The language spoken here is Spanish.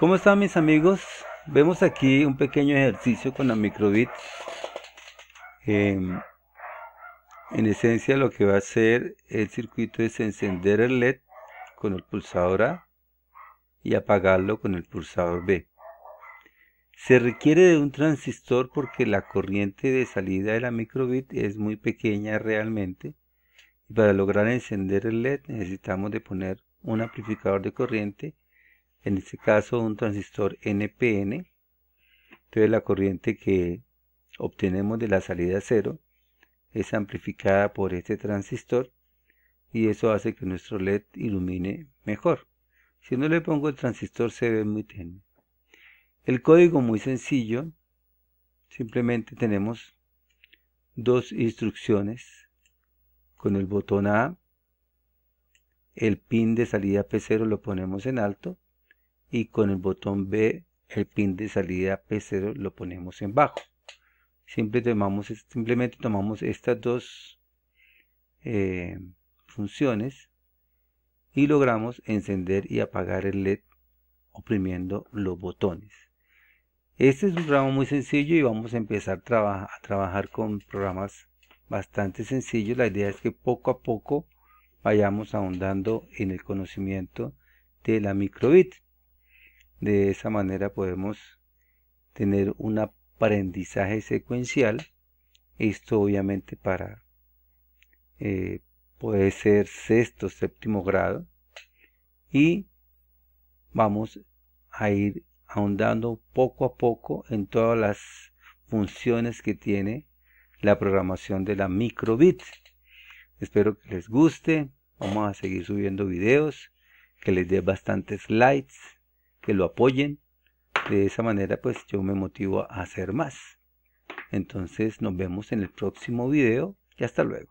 ¿Cómo están mis amigos? Vemos aquí un pequeño ejercicio con la microbit. Em, en esencia lo que va a hacer el circuito es encender el LED con el pulsador A y apagarlo con el pulsador B. Se requiere de un transistor porque la corriente de salida de la microbit es muy pequeña realmente. Y para lograr encender el LED necesitamos de poner un amplificador de corriente en este caso un transistor NPN, entonces la corriente que obtenemos de la salida cero es amplificada por este transistor y eso hace que nuestro LED ilumine mejor. Si no le pongo el transistor se ve muy tenue. El código muy sencillo, simplemente tenemos dos instrucciones con el botón A, el pin de salida P0 lo ponemos en alto y con el botón B el pin de salida P0 lo ponemos en bajo. tomamos, simplemente tomamos estas dos eh, funciones y logramos encender y apagar el LED oprimiendo los botones. Este es un programa muy sencillo y vamos a empezar a trabajar con programas bastante sencillos. La idea es que poco a poco vayamos ahondando en el conocimiento de la microbit. De esa manera podemos tener un aprendizaje secuencial. Esto obviamente para eh, puede ser sexto, séptimo grado. Y vamos a ir ahondando poco a poco en todas las funciones que tiene la programación de la microbit. Espero que les guste. Vamos a seguir subiendo videos, que les dé bastantes likes que lo apoyen. De esa manera pues yo me motivo a hacer más. Entonces nos vemos en el próximo video y hasta luego.